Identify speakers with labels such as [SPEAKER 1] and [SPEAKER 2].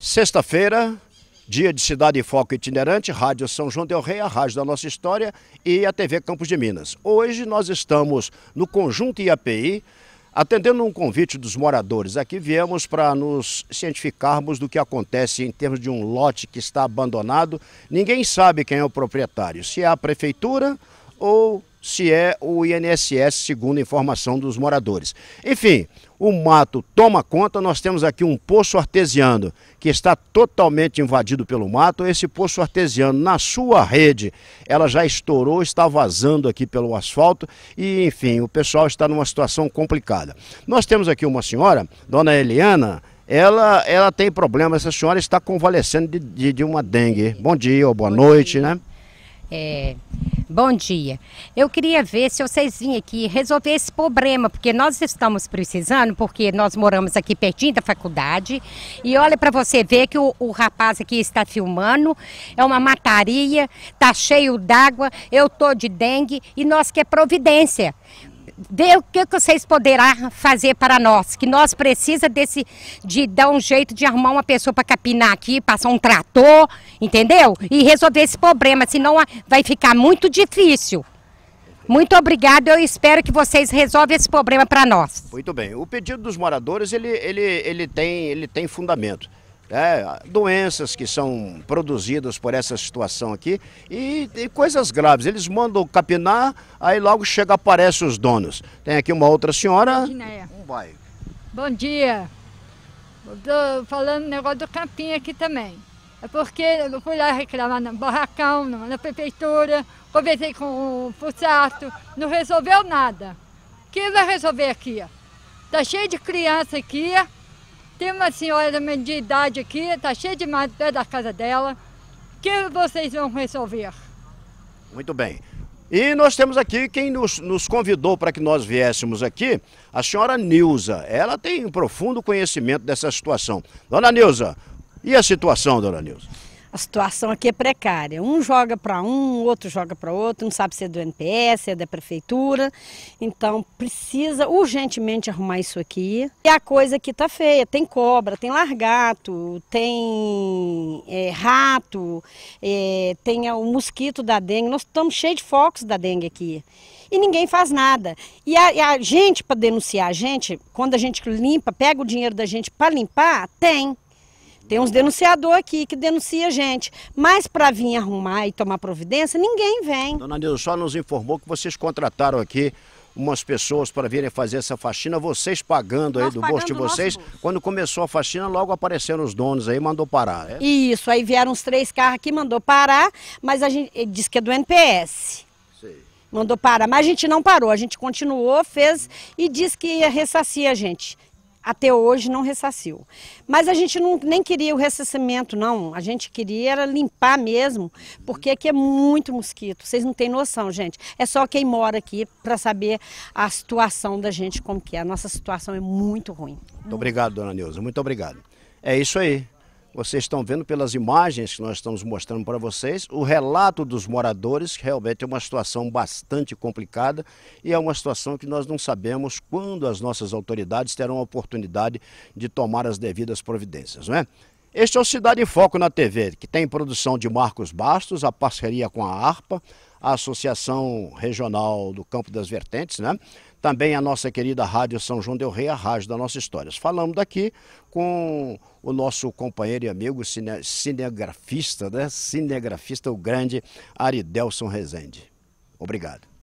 [SPEAKER 1] Sexta-feira, dia de Cidade em Foco Itinerante, Rádio São João Del Rey, a rádio da nossa história e a TV Campos de Minas. Hoje nós estamos no Conjunto IAPI, atendendo um convite dos moradores. Aqui viemos para nos cientificarmos do que acontece em termos de um lote que está abandonado. Ninguém sabe quem é o proprietário, se é a prefeitura ou se é o INSS, segundo a informação dos moradores. Enfim, o mato toma conta, nós temos aqui um poço artesiano que está totalmente invadido pelo mato. Esse poço artesiano, na sua rede, ela já estourou, está vazando aqui pelo asfalto e, enfim, o pessoal está numa situação complicada. Nós temos aqui uma senhora, dona Eliana, ela, ela tem problema, essa senhora está convalescendo de, de, de uma dengue. Bom dia ou boa Bom noite, dia. né?
[SPEAKER 2] É, Bom dia. Eu queria ver se vocês vinham aqui resolver esse problema, porque nós estamos precisando, porque nós moramos aqui pertinho da faculdade. E olha para você ver que o, o, rapaz aqui está filmando, é uma mataria, tá cheio d'água, eu tô de dengue e nós quer é providência. Dê o que vocês poderá fazer para nós, que nós precisa desse de dar um jeito de arrumar uma pessoa para capinar aqui, passar um trator, entendeu? E resolver esse problema, senão vai ficar muito difícil. Muito obrigado, eu espero que vocês resolvam esse problema para nós.
[SPEAKER 1] Muito bem, o pedido dos moradores ele, ele, ele, tem, ele tem fundamento é, doenças que são produzidas por essa situação aqui e, e, coisas graves. Eles mandam capinar, aí logo chega, aparece os donos. Tem aqui uma outra senhora.
[SPEAKER 2] Um Bom dia. Estou falando do negócio do campinho aqui também. É porque eu fui lá reclamar no barracão, na prefeitura, conversei com o Fussato, não resolveu nada. O que vai resolver aqui? Tá cheio de criança aqui, tem uma senhora de idade aqui, está cheia de mato perto da casa dela. O que vocês vão resolver?
[SPEAKER 1] Muito bem. E nós temos aqui quem nos, nos convidou para que nós viéssemos aqui, a senhora Nilza. Ela tem um profundo conhecimento dessa situação. Dona Nilza, e a situação, dona Nilza?
[SPEAKER 3] a situação aqui é precária. Um joga para um, outro joga para outro, não sabe se é do NPS, se é da prefeitura. Então precisa urgentemente arrumar isso aqui. E a coisa aqui tá feia, tem cobra, tem largato, tem é, rato, é, tem o mosquito da dengue. Nós estamos cheios de focos da dengue aqui. E ninguém faz nada. E a, e a gente, para denunciar a gente, quando a gente limpa, pega o dinheiro da gente para limpar, tem. Tem uns denunciadores aqui que denuncia gente, mas para vir arrumar e tomar providência, ninguém vem.
[SPEAKER 1] Dona Nilda só nos informou que vocês contrataram aqui umas pessoas para virem fazer essa faxina, vocês pagando aí Nós do pagando bolso de vocês. Bolso. Quando começou a faxina, logo apareceram os donos aí, mandou parar. É?
[SPEAKER 3] Isso, aí vieram uns três carros aqui, mandou parar, mas a gente diz que é do NPS. Mandou parar, mas a gente não parou, a gente continuou, fez e diz que ressacia a gente até hoje não ressaciu, Mas a gente não, nem queria o ressarcimento, não. A gente queria era limpar mesmo, porque aqui é muito mosquito. Vocês não têm noção, gente. É só quem mora aqui para saber a situação da gente como que é. A nossa situação é muito ruim.
[SPEAKER 1] Muito obrigado, dona Neuza. Muito obrigado. É isso aí. Vocês estão vendo pelas imagens que nós estamos mostrando para vocês o relato dos moradores, que realmente é uma situação bastante complicada e é uma situação que nós não sabemos quando as nossas autoridades terão a oportunidade de tomar as devidas providências, não é? Este é o Cidade em Foco na TV, que tem produção de Marcos Bastos, a parceria com a ARPA, a Associação Regional do Campo das Vertentes, né? também a nossa querida Rádio São João Del Rey, a rádio da nossa história. Falamos daqui com o nosso companheiro e amigo cine, cinegrafista, né? Cinegrafista, o grande Aridelson Rezende. Obrigado.